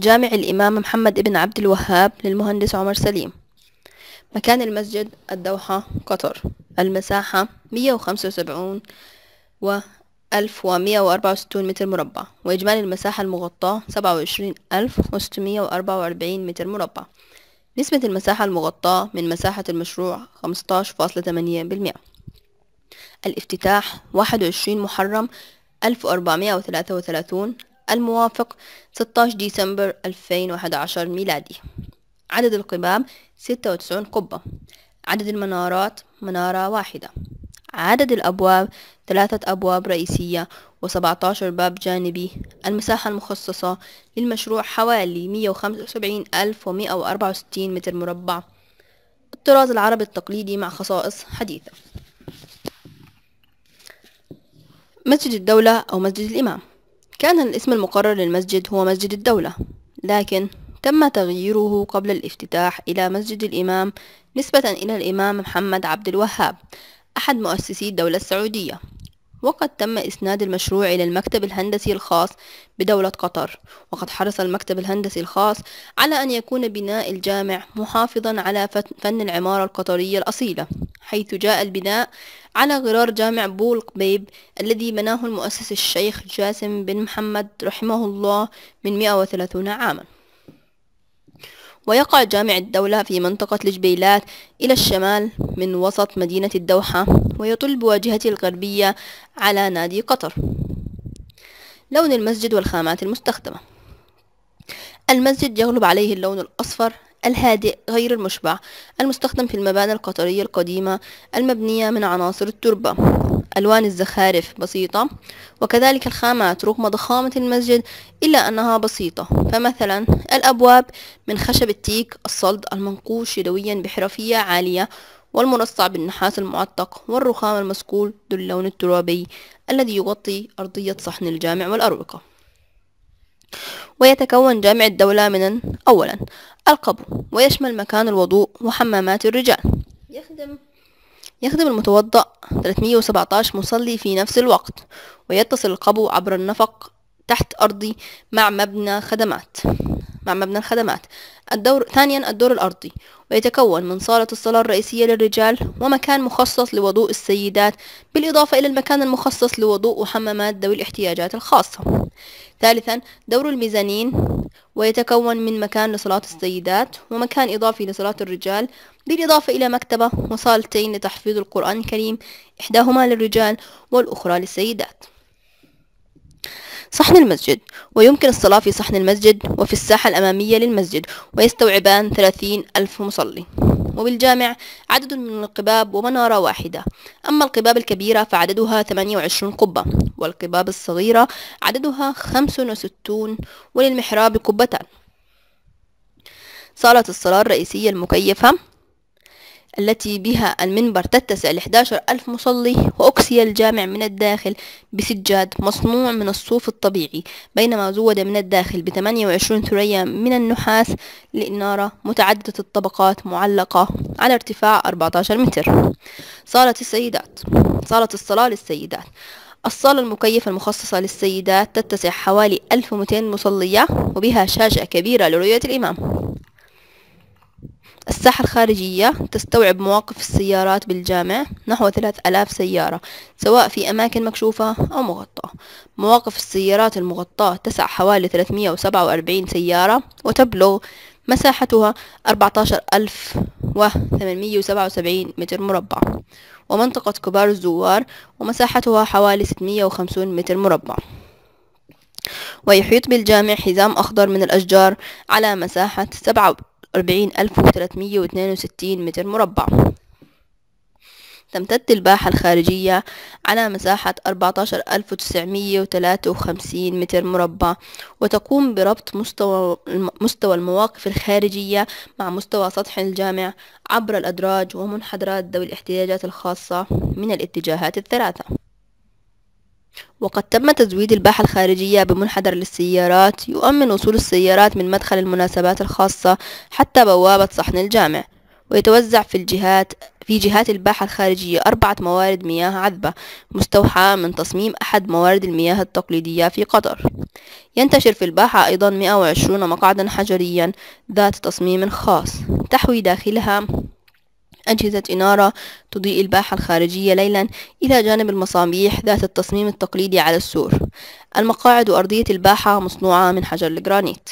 جامع الإمام محمد بن عبد الوهاب للمهندس عمر سليم مكان المسجد الدوحة قطر المساحة 175 و 1164 متر مربع وإجمالي المساحة المغطاة 27644 متر مربع نسبة المساحة المغطاة من مساحة المشروع 15.8% الافتتاح 21 محرم 1433 الموافق 16 ديسمبر 2011 ميلادي عدد القباب 96 قبة عدد المنارات منارة واحدة عدد الأبواب ثلاثة أبواب رئيسية و17 باب جانبي المساحة المخصصة للمشروع حوالي 175164 متر مربع الطراز العربي التقليدي مع خصائص حديثة مسجد الدولة أو مسجد الإمام كان الاسم المقرر للمسجد هو مسجد الدولة لكن تم تغييره قبل الافتتاح إلى مسجد الإمام نسبة إلى الإمام محمد عبد الوهاب أحد مؤسسي الدولة السعودية وقد تم إسناد المشروع إلى المكتب الهندسي الخاص بدولة قطر وقد حرص المكتب الهندسي الخاص على أن يكون بناء الجامع محافظا على فن العمارة القطرية الأصيلة حيث جاء البناء على غرار جامع بولق بيب الذي بناه المؤسس الشيخ جاسم بن محمد رحمه الله من 130 عاما ويقع جامع الدولة في منطقة الجبيلات إلى الشمال من وسط مدينة الدوحة ويطل بواجهته الغربية على نادي قطر لون المسجد والخامات المستخدمة المسجد يغلب عليه اللون الأصفر الهادئ غير المشبع المستخدم في المباني القطرية القديمة المبنية من عناصر التربة ألوان الزخارف بسيطة وكذلك الخامات رغم ضخامة المسجد إلا أنها بسيطة فمثلا الأبواب من خشب التيك الصلد المنقوش يدويا بحرفية عالية والمرصع بالنحاس المعتق والرخام المسكول ذو اللون الترابي الذي يغطي أرضية صحن الجامع والأروقة ويتكون جامع الدولة من أولا القبو ويشمل مكان الوضوء وحمامات الرجال يخدم يخدم المتوضأ 317 مصلي في نفس الوقت ويتصل القبو عبر النفق تحت أرضي مع مبنى خدمات مع مبنى الخدمات الدور ثانيا الدور الأرضي ويتكون من صالة الصلاة الرئيسية للرجال ومكان مخصص لوضوء السيدات بالإضافة إلى المكان المخصص لوضوء وحمامات ذوي الاحتياجات الخاصة ثالثا دور الميزانين ويتكون من مكان لصلاة السيدات ومكان إضافي لصلاة الرجال بالإضافة إلى مكتبة وصالتين لتحفيظ القرآن الكريم إحداهما للرجال والأخرى للسيدات صحن المسجد ويمكن الصلاة في صحن المسجد وفي الساحة الأمامية للمسجد ويستوعبان 30 ألف مصلي وبالجامع عدد من القباب ومنارة واحدة أما القباب الكبيرة فعددها 28 قبة والقباب الصغيرة عددها 65 وللمحراب قبتان صالة الصلاة الرئيسية المكيفة التي بها المنبر تتسع لحداشر ألف مصلي وأكسي الجامع من الداخل بسجاد مصنوع من الصوف الطبيعي بينما زود من الداخل بثمانية 28 ثريا من النحاس لإنارة متعددة الطبقات معلقة على ارتفاع 14 متر صالة السيدات صالة الصلاة للسيدات الصالة المكيفة المخصصة للسيدات تتسع حوالي 1200 مصلية وبها شاشة كبيرة لرؤية الإمام الساحة الخارجية تستوعب مواقف السيارات بالجامع نحو ثلاث ألاف سيارة سواء في أماكن مكشوفة أو مغطاة مواقف السيارات المغطاة تسع حوالي 347 سيارة وتبلغ مساحتها 14877 متر مربع ومنطقة كبار الزوار ومساحتها حوالي 650 متر مربع ويحيط بالجامع حزام أخضر من الأشجار على مساحة أربعين ألف وثلاثمية واثنين وستين متر مربع تمتد الباحة الخارجية على مساحة وخمسين متر مربع وتقوم بربط مستوى, مستوى المواقف الخارجية مع مستوى سطح الجامع عبر الأدراج ومنحدرات ذوي الاحتياجات الخاصة من الاتجاهات الثلاثة وقد تم تزويد الباحة الخارجية بمنحدر للسيارات يؤمن وصول السيارات من مدخل المناسبات الخاصة حتى بوابة صحن الجامع ويتوزع في الجهات في جهات الباحة الخارجية أربعة موارد مياه عذبة مستوحاة من تصميم أحد موارد المياه التقليدية في قطر ينتشر في الباحة أيضا 120 مقعدا حجريا ذات تصميم خاص تحوي داخلها أجهزة إنارة تضيء الباحة الخارجية ليلا إلى جانب المصابيح ذات التصميم التقليدي على السور المقاعد وأرضية الباحة مصنوعة من حجر الجرانيت